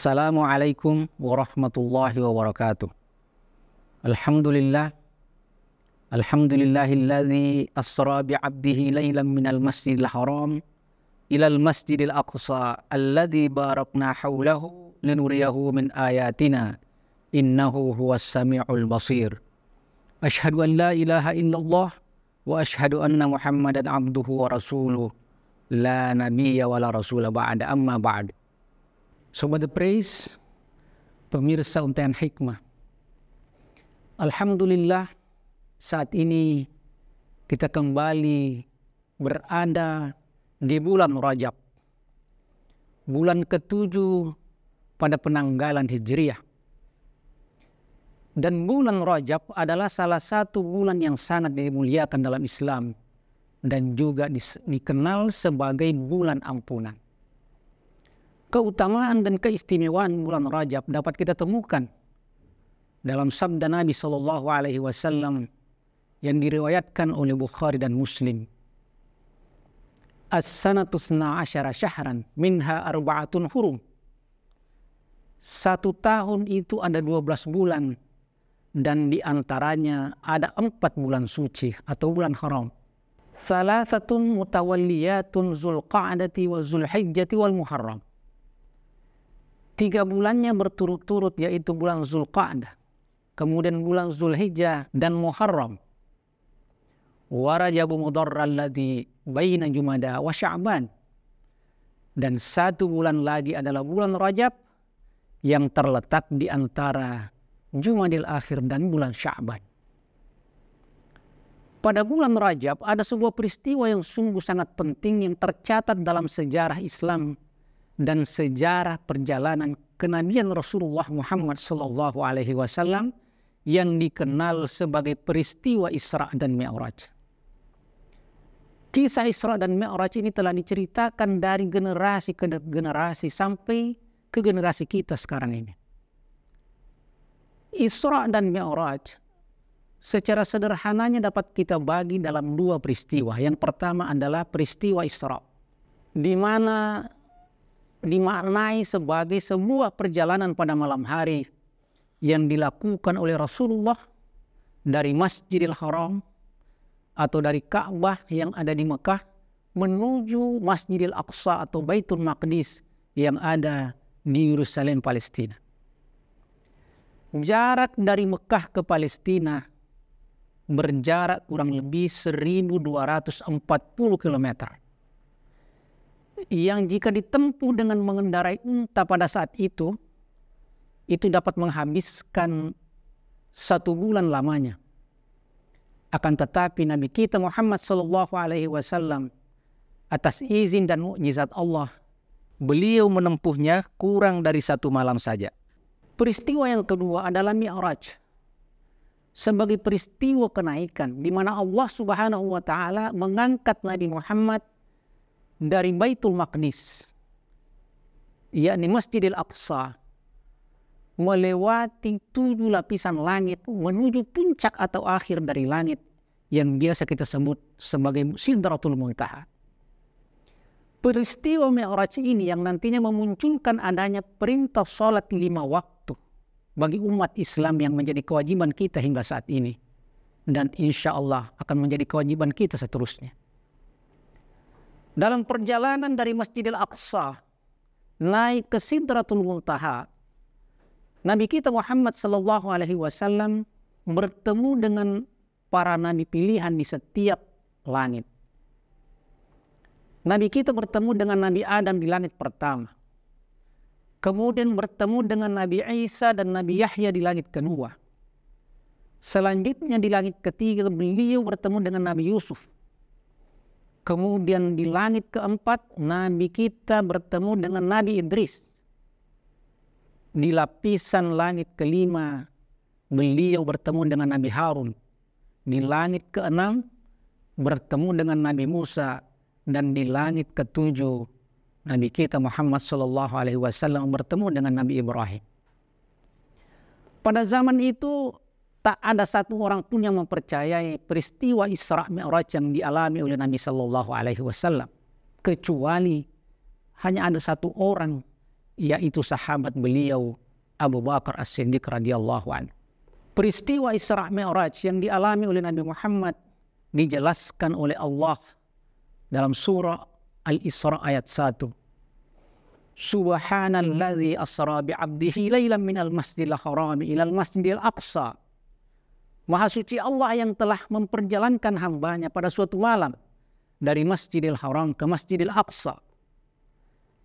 السلام عليكم ورحمة الله وبركاته الحمد لله الحمد لله الذي أسرى بعبده ليلا من المسجد الحرام إلى المسجد الأقصى الذي باركنا حوله لنريه من آياتنا إنه هو السميع البصير أشهد أن لا إله إلا الله وأشهد أن محمدا عبده ورسوله لا نبي ولا رسول بعد أما بعد Sobat The Praise, pemirsa Untayan Hikmah. Alhamdulillah saat ini kita kembali berada di bulan Rajab. Bulan ketujuh pada penanggalan Hijriah. Dan bulan Rajab adalah salah satu bulan yang sangat dimuliakan dalam Islam dan juga dikenal sebagai bulan ampunan keutamaan dan keistimewaan bulan Rajab dapat kita temukan dalam sabda Nabi Shallallahu Alaihi Wasallam yang diriwayatkan oleh Bukhari dan Muslim. As-sanatu syahran minha arba'atun hurum. Satu tahun itu ada 12 bulan dan diantaranya ada empat bulan suci atau bulan haram. Salasatun mutawalliyatun zulqa'adati wa zulhijjati wal muharram tiga bulannya berturut-turut yaitu bulan Zulqa'dah, kemudian bulan Zulhijjah dan Muharram. warajabu mudarral Mudarra baina Jumada wa Sya'ban. Dan satu bulan lagi adalah bulan Rajab yang terletak di antara Jumadil Akhir dan bulan Sya'ban. Pada bulan Rajab ada sebuah peristiwa yang sungguh sangat penting yang tercatat dalam sejarah Islam dan sejarah perjalanan kenabian Rasulullah Muhammad Sallallahu Alaihi Wasallam yang dikenal sebagai peristiwa Isra dan Mi'raj. Kisah Isra dan Mi'raj ini telah diceritakan dari generasi ke generasi sampai ke generasi kita sekarang ini. Isra dan Mi'raj secara sederhananya dapat kita bagi dalam dua peristiwa. Yang pertama adalah peristiwa Isra di mana dimaknai sebagai sebuah perjalanan pada malam hari yang dilakukan oleh Rasulullah dari Masjidil Haram atau dari Ka'bah yang ada di Mekah menuju Masjidil Aqsa atau Baitul Maqdis yang ada di Yerusalem Palestina. Jarak dari Mekah ke Palestina berjarak kurang lebih 1240 kilometer yang jika ditempuh dengan mengendarai unta pada saat itu, itu dapat menghabiskan satu bulan lamanya. Akan tetapi Nabi kita Muhammad Shallallahu Alaihi Wasallam atas izin dan mukjizat Allah, beliau menempuhnya kurang dari satu malam saja. Peristiwa yang kedua adalah Mi'raj sebagai peristiwa kenaikan di mana Allah Subhanahu wa taala mengangkat Nabi Muhammad dari Baitul Maqdis yakni Masjidil Aqsa melewati tujuh lapisan langit menuju puncak atau akhir dari langit yang biasa kita sebut sebagai Sidratul Muntaha. Peristiwa Mi'raj ini yang nantinya memunculkan adanya perintah sholat lima waktu bagi umat Islam yang menjadi kewajiban kita hingga saat ini. Dan insya Allah akan menjadi kewajiban kita seterusnya dalam perjalanan dari Masjidil Aqsa naik ke Sidratul Muntaha, Nabi kita Muhammad Sallallahu Alaihi Wasallam bertemu dengan para nabi pilihan di setiap langit. Nabi kita bertemu dengan Nabi Adam di langit pertama. Kemudian bertemu dengan Nabi Isa dan Nabi Yahya di langit kedua. Selanjutnya di langit ketiga beliau bertemu dengan Nabi Yusuf Kemudian di langit keempat, Nabi kita bertemu dengan Nabi Idris. Di lapisan langit kelima, beliau bertemu dengan Nabi Harun. Di langit keenam, bertemu dengan Nabi Musa. Dan di langit ketujuh, Nabi kita Muhammad Shallallahu Alaihi Wasallam bertemu dengan Nabi Ibrahim. Pada zaman itu tak ada satu orang pun yang mempercayai peristiwa Isra Mi'raj yang dialami oleh Nabi Shallallahu Alaihi Wasallam kecuali hanya ada satu orang yaitu sahabat beliau Abu Bakar As-Siddiq radhiyallahu anhu. Peristiwa Isra Mi'raj yang dialami oleh Nabi Muhammad dijelaskan oleh Allah dalam surah Al-Isra ayat 1. Subhanalladzi asra bi 'abdihi minal masjidil harami ilal masjidil aqsa Maha suci Allah yang telah memperjalankan hambanya pada suatu malam dari Masjidil Haram ke Masjidil Aqsa.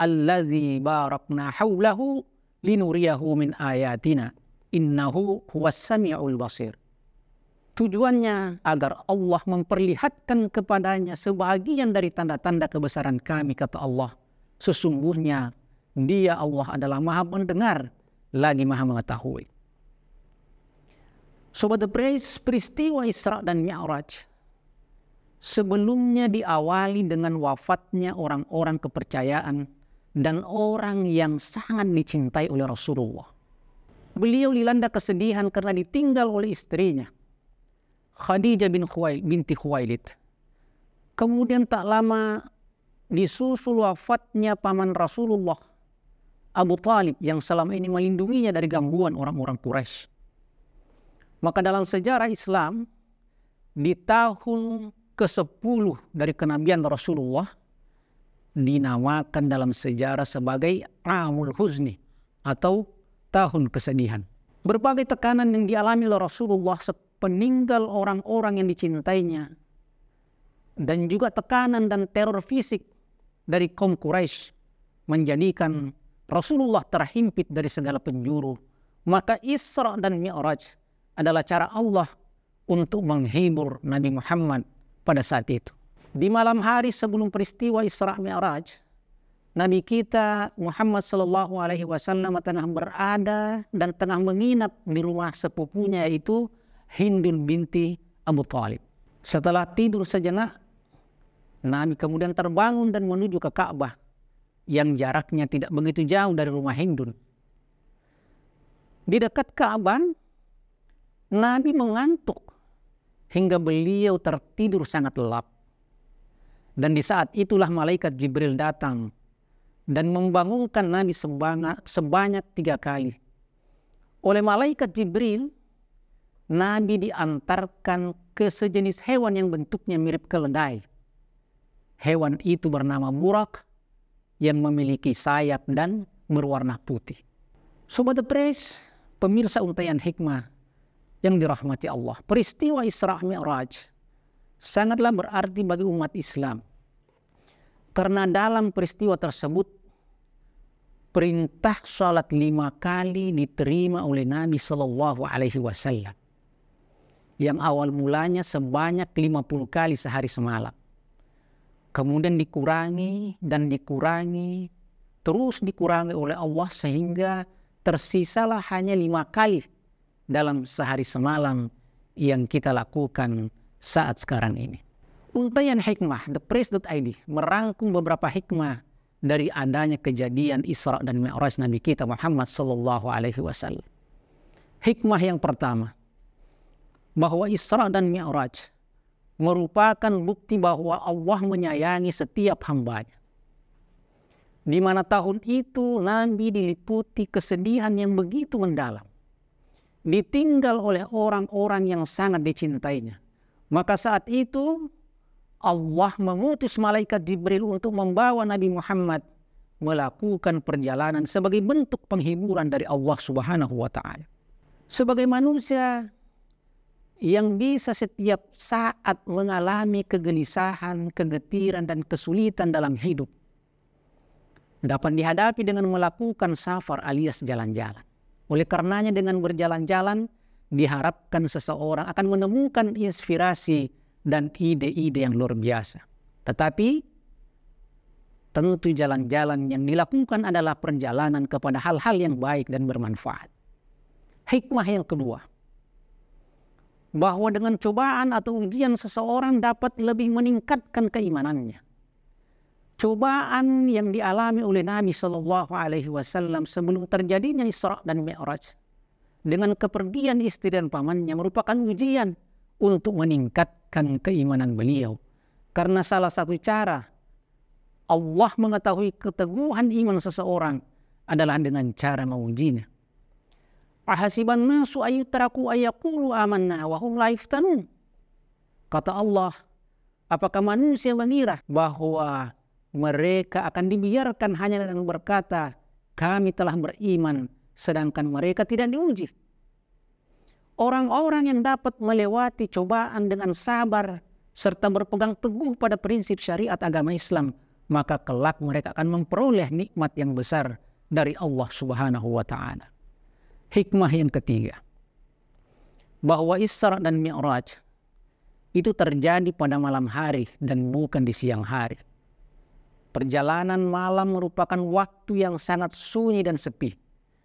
Alladzi barakna hawlahu linuriyahu min ayatina innahu huwas sami'ul basir. Tujuannya agar Allah memperlihatkan kepadanya sebagian dari tanda-tanda kebesaran kami kata Allah. Sesungguhnya dia Allah adalah maha mendengar lagi maha mengetahui. Sobat The Praise, peristiwa Isra dan Mi'raj sebelumnya diawali dengan wafatnya orang-orang kepercayaan dan orang yang sangat dicintai oleh Rasulullah. Beliau dilanda kesedihan karena ditinggal oleh istrinya, Khadijah bin Khuwail, binti Khuwailid. Kemudian tak lama disusul wafatnya paman Rasulullah, Abu Talib yang selama ini melindunginya dari gangguan orang-orang Quraisy. Maka dalam sejarah Islam di tahun ke-10 dari kenabian Rasulullah dinamakan dalam sejarah sebagai Amul Huzni atau tahun kesedihan. Berbagai tekanan yang dialami oleh Rasulullah sepeninggal orang-orang yang dicintainya dan juga tekanan dan teror fisik dari kaum Quraisy menjadikan Rasulullah terhimpit dari segala penjuru. Maka Isra dan Mi'raj adalah cara Allah untuk menghibur Nabi Muhammad pada saat itu. Di malam hari sebelum peristiwa Isra Mi'raj, Nabi kita Muhammad Shallallahu Alaihi Wasallam tengah berada dan tengah menginap di rumah sepupunya yaitu Hindun binti Abu Talib. Setelah tidur sejenak, Nabi kemudian terbangun dan menuju ke Ka'bah yang jaraknya tidak begitu jauh dari rumah Hindun. Di dekat Ka'bah, Nabi mengantuk hingga beliau tertidur sangat lelap. Dan di saat itulah malaikat Jibril datang dan membangunkan Nabi sebanyak, sebanyak tiga kali. Oleh malaikat Jibril, Nabi diantarkan ke sejenis hewan yang bentuknya mirip keledai. Hewan itu bernama burak yang memiliki sayap dan berwarna putih. Sobat The Press, pemirsa Untayan Hikmah, yang dirahmati Allah. Peristiwa Isra Mi'raj sangatlah berarti bagi umat Islam. Karena dalam peristiwa tersebut perintah sholat lima kali diterima oleh Nabi Shallallahu Alaihi Wasallam yang awal mulanya sebanyak 50 kali sehari semalam. Kemudian dikurangi dan dikurangi, terus dikurangi oleh Allah sehingga tersisalah hanya lima kali dalam sehari semalam yang kita lakukan saat sekarang ini. Untayan Hikmah, ThePress.id merangkum beberapa hikmah dari adanya kejadian Isra dan Mi'raj Nabi kita Muhammad Sallallahu Alaihi Wasallam. Hikmah yang pertama, bahwa Isra dan Mi'raj merupakan bukti bahwa Allah menyayangi setiap hambanya. Di mana tahun itu Nabi diliputi kesedihan yang begitu mendalam ditinggal oleh orang-orang yang sangat dicintainya. Maka saat itu Allah mengutus malaikat Jibril untuk membawa Nabi Muhammad melakukan perjalanan sebagai bentuk penghiburan dari Allah Subhanahu wa taala. Sebagai manusia yang bisa setiap saat mengalami kegelisahan, kegetiran dan kesulitan dalam hidup dapat dihadapi dengan melakukan safar alias jalan-jalan. Oleh karenanya dengan berjalan-jalan diharapkan seseorang akan menemukan inspirasi dan ide-ide yang luar biasa. Tetapi tentu jalan-jalan yang dilakukan adalah perjalanan kepada hal-hal yang baik dan bermanfaat. Hikmah yang kedua, bahwa dengan cobaan atau ujian seseorang dapat lebih meningkatkan keimanannya cobaan yang dialami oleh Nabi Shallallahu Alaihi Wasallam sebelum terjadinya Isra dan Mi'raj dengan kepergian istri dan pamannya merupakan ujian untuk meningkatkan keimanan beliau. Karena salah satu cara Allah mengetahui keteguhan iman seseorang adalah dengan cara mengujinya. Ahasiban nasu ayyutraku ayyakulu amanna wa hum la Kata Allah, apakah manusia mengira bahwa mereka akan dibiarkan hanya dengan berkata, kami telah beriman, sedangkan mereka tidak diuji. Orang-orang yang dapat melewati cobaan dengan sabar serta berpegang teguh pada prinsip syariat agama Islam, maka kelak mereka akan memperoleh nikmat yang besar dari Allah Subhanahu wa taala. Hikmah yang ketiga bahwa Isra dan Mi'raj itu terjadi pada malam hari dan bukan di siang hari. Perjalanan malam merupakan waktu yang sangat sunyi dan sepi,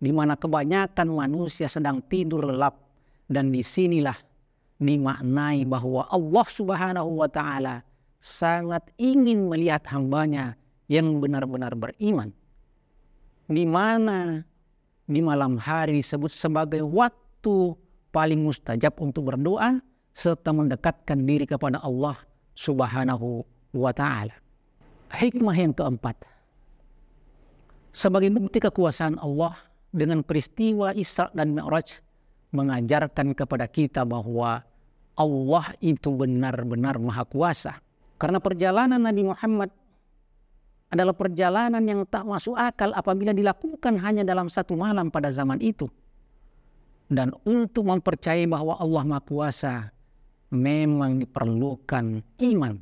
di mana kebanyakan manusia sedang tidur lelap. Dan disinilah dimaknai bahwa Allah Subhanahu wa Ta'ala sangat ingin melihat hambanya yang benar-benar beriman. Di mana di malam hari disebut sebagai waktu paling mustajab untuk berdoa serta mendekatkan diri kepada Allah Subhanahu wa Ta'ala. Hikmah yang keempat. Sebagai bukti kekuasaan Allah dengan peristiwa Isra dan Mi'raj mengajarkan kepada kita bahwa Allah itu benar-benar maha kuasa. Karena perjalanan Nabi Muhammad adalah perjalanan yang tak masuk akal apabila dilakukan hanya dalam satu malam pada zaman itu. Dan untuk mempercayai bahwa Allah Maha Kuasa memang diperlukan iman.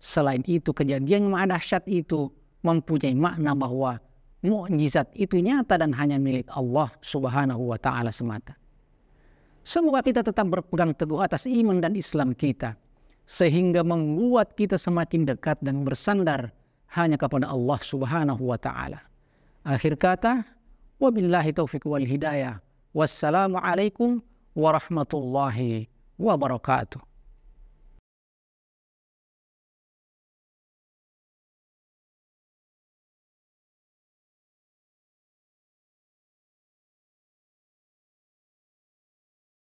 Selain itu kejadian yang dahsyat itu mempunyai makna bahwa mukjizat itu nyata dan hanya milik Allah Subhanahu wa taala semata. Semoga kita tetap berpegang teguh atas iman dan Islam kita sehingga membuat kita semakin dekat dan bersandar hanya kepada Allah Subhanahu wa taala. Akhir kata, wabillahi taufiq wal hidayah. Wassalamualaikum warahmatullahi wabarakatuh.